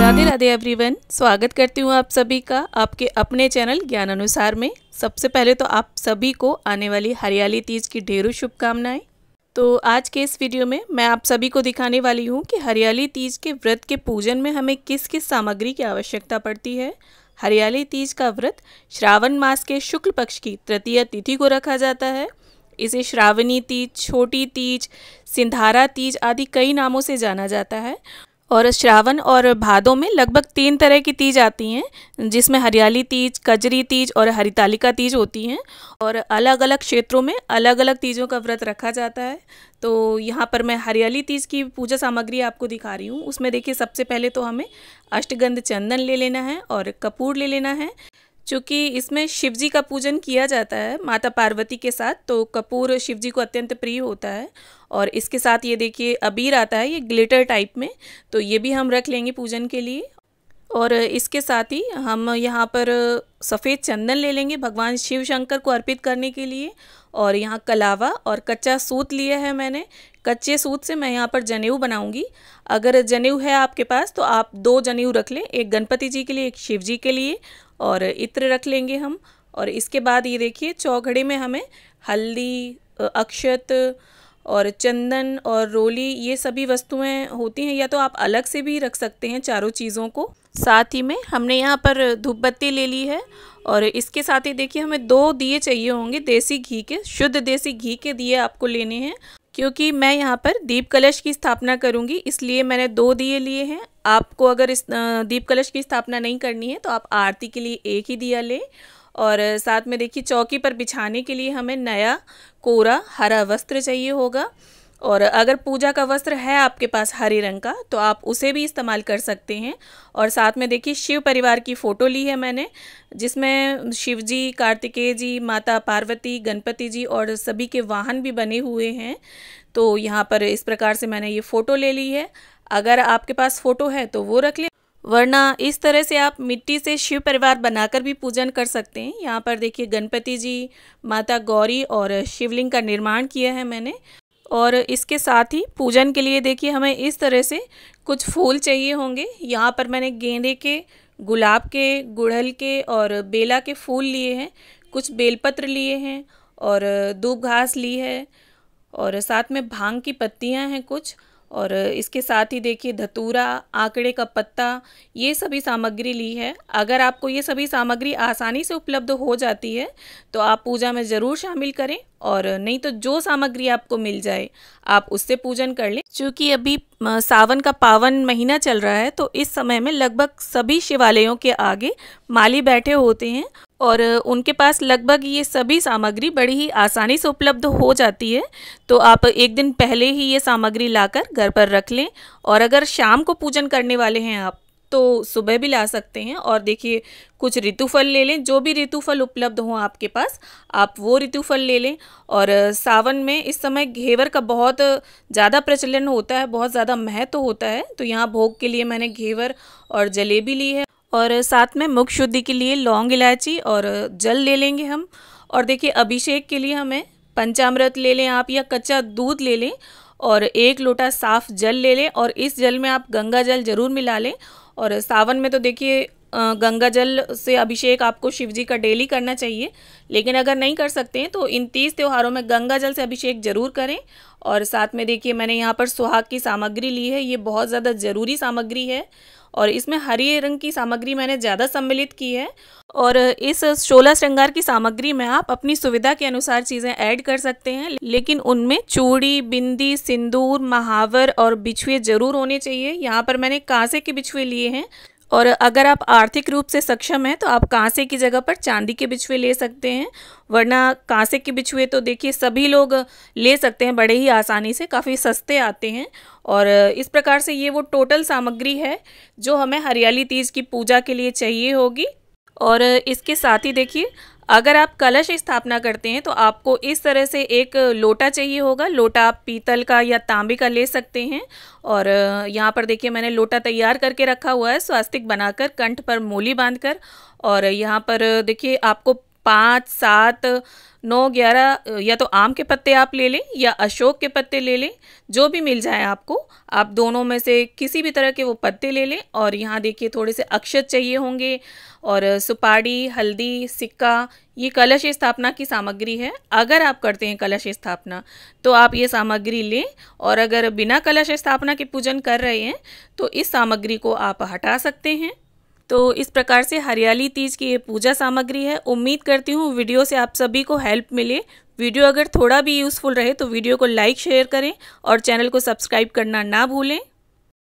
Radhe Radhe everyone स्वागत करती हूँ आप सभी का आपके अपने चैनल ज्ञान अनुसार में सबसे पहले तो आप सभी को आने वाली हरियाली तीज की ढेरों शुभकामनाएं तो आज के इस वीडियो में मैं आप सभी को दिखाने वाली हूँ कि हरियाली तीज के व्रत के पूजन में हमें किस किस सामग्री की आवश्यकता पड़ती है हरियाली तीज का व्रत श्रावण मास के शुक्ल पक्ष की तृतीय तिथि को रखा जाता है इसे श्रावणी तीज छोटी तीज सिंधारा तीज आदि कई नामों से जाना जाता है और श्रावण और भादों में लगभग तीन तरह की तीज आती हैं जिसमें हरियाली तीज कजरी तीज और हरितालिका तीज होती हैं और अलग अलग क्षेत्रों में अलग अलग तीजों का व्रत रखा जाता है तो यहाँ पर मैं हरियाली तीज की पूजा सामग्री आपको दिखा रही हूँ उसमें देखिए सबसे पहले तो हमें अष्टगंध चंदन ले लेना है और कपूर ले लेना है चूँकि इसमें शिव जी का पूजन किया जाता है माता पार्वती के साथ तो कपूर शिव जी को अत्यंत प्रिय होता है और इसके साथ ये देखिए अबीर आता है ये ग्लिटर टाइप में तो ये भी हम रख लेंगे पूजन के लिए और इसके साथ ही हम यहाँ पर सफ़ेद चंदन ले लेंगे भगवान शिव शंकर को अर्पित करने के लिए और यहाँ कलावा और कच्चा सूत लिया है मैंने कच्चे सूत से मैं यहाँ पर जनेऊ बनाऊंगी अगर जनेऊ है आपके पास तो आप दो जनेऊ रख लें एक गणपति जी के लिए एक शिव जी के लिए और इत्र रख लेंगे हम और इसके बाद ये देखिए चौघड़े में हमें हल्दी अक्षत और चंदन और रोली ये सभी वस्तुएं होती हैं या तो आप अलग से भी रख सकते हैं चारों चीज़ों को साथ ही में हमने यहाँ पर धूपबत्ती ले ली है और इसके साथ ही देखिए हमें दो दिए चाहिए होंगे देसी घी के शुद्ध देसी घी के दिए आपको लेने हैं क्योंकि मैं यहाँ पर दीप कलश की स्थापना करूँगी इसलिए मैंने दो दिए लिए हैं आपको अगर इस दीप कलश की स्थापना नहीं करनी है तो आप आरती के लिए एक ही दिया लें और साथ में देखिए चौकी पर बिछाने के लिए हमें नया कोरा हरा वस्त्र चाहिए होगा और अगर पूजा का वस्त्र है आपके पास हरे रंग का तो आप उसे भी इस्तेमाल कर सकते हैं और साथ में देखिए शिव परिवार की फ़ोटो ली है मैंने जिसमें शिव जी कार्तिकेय जी माता पार्वती गणपति जी और सभी के वाहन भी बने हुए हैं तो यहाँ पर इस प्रकार से मैंने ये फ़ोटो ले ली है अगर आपके पास फ़ोटो है तो वो रख लें वरना इस तरह से आप मिट्टी से शिव परिवार बनाकर भी पूजन कर सकते हैं यहाँ पर देखिए गणपति जी माता गौरी और शिवलिंग का निर्माण किया है मैंने और इसके साथ ही पूजन के लिए देखिए हमें इस तरह से कुछ फूल चाहिए होंगे यहाँ पर मैंने गेंदे के गुलाब के गुड़हल के और बेला के फूल लिए हैं कुछ बेलपत्र लिए हैं और दूब घास ली है और साथ में भांग की पत्तियाँ हैं कुछ और इसके साथ ही देखिए धतूरा आंकड़े का पत्ता ये सभी सामग्री ली है अगर आपको ये सभी सामग्री आसानी से उपलब्ध हो जाती है तो आप पूजा में ज़रूर शामिल करें और नहीं तो जो सामग्री आपको मिल जाए आप उससे पूजन कर लें क्योंकि अभी सावन का पावन महीना चल रहा है तो इस समय में लगभग सभी शिवालयों के आगे माली बैठे होते हैं और उनके पास लगभग ये सभी सामग्री बड़ी ही आसानी से उपलब्ध हो जाती है तो आप एक दिन पहले ही ये सामग्री लाकर घर पर रख लें और अगर शाम को पूजन करने वाले हैं आप तो सुबह भी ला सकते हैं और देखिए कुछ ऋतुफल ले लें जो भी ऋतुफल उपलब्ध हो आपके पास आप वो ऋतुफल ले लें और सावन में इस समय घेवर का बहुत ज़्यादा प्रचलन होता है बहुत ज़्यादा महत्व होता है तो यहाँ भोग के लिए मैंने घेवर और जलेबी ली है और साथ में मुख शुद्धि के लिए लौंग इलायची और जल ले लेंगे हम और देखिए अभिषेक के लिए हमें पंचामृत ले लें आप या कच्चा दूध ले लें और एक लोटा साफ जल ले लें और इस जल में आप गंगा जल जरूर मिला लें और सावन में तो देखिए गंगा जल से अभिषेक आपको शिव जी का डेली करना चाहिए लेकिन अगर नहीं कर सकते हैं तो इन तीस त्योहारों में गंगा जल से अभिषेक जरूर करें और साथ में देखिए मैंने यहाँ पर सुहाग की सामग्री ली है ये बहुत ज़्यादा ज़रूरी सामग्री है और इसमें हरी रंग की सामग्री मैंने ज़्यादा सम्मिलित की है और इस शोला श्रृंगार की सामग्री में आप अपनी सुविधा के अनुसार चीज़ें ऐड कर सकते हैं लेकिन उनमें चूड़ी बिंदी सिंदूर महावर और बिछुए ज़रूर होने चाहिए यहाँ पर मैंने कांसे के बिछुए लिए हैं और अगर आप आर्थिक रूप से सक्षम हैं तो आप कांसे की जगह पर चांदी के बिछुए ले सकते हैं वरना कांसे के बिछुए तो देखिए सभी लोग ले सकते हैं बड़े ही आसानी से काफ़ी सस्ते आते हैं और इस प्रकार से ये वो टोटल सामग्री है जो हमें हरियाली तीज की पूजा के लिए चाहिए होगी और इसके साथ ही देखिए अगर आप कलश स्थापना करते हैं तो आपको इस तरह से एक लोटा चाहिए होगा लोटा आप पीतल का या तांबे का ले सकते हैं और यहाँ पर देखिए मैंने लोटा तैयार करके रखा हुआ है स्वास्तिक बनाकर कंठ पर मूली बांधकर और यहाँ पर देखिए आपको पाँच सात नौ ग्यारह या तो आम के पत्ते आप ले लें या अशोक के पत्ते ले लें जो भी मिल जाए आपको आप दोनों में से किसी भी तरह के वो पत्ते ले लें और यहाँ देखिए थोड़े से अक्षत चाहिए होंगे और सुपारी हल्दी सिक्का ये कलश स्थापना की सामग्री है अगर आप करते हैं कलश स्थापना तो आप ये सामग्री लें और अगर बिना कलश स्थापना के पूजन कर रहे हैं तो इस सामग्री को आप हटा सकते हैं तो इस प्रकार से हरियाली तीज की ये पूजा सामग्री है उम्मीद करती हूँ वीडियो से आप सभी को हेल्प मिले वीडियो अगर थोड़ा भी यूज़फुल रहे तो वीडियो को लाइक शेयर करें और चैनल को सब्सक्राइब करना ना भूलें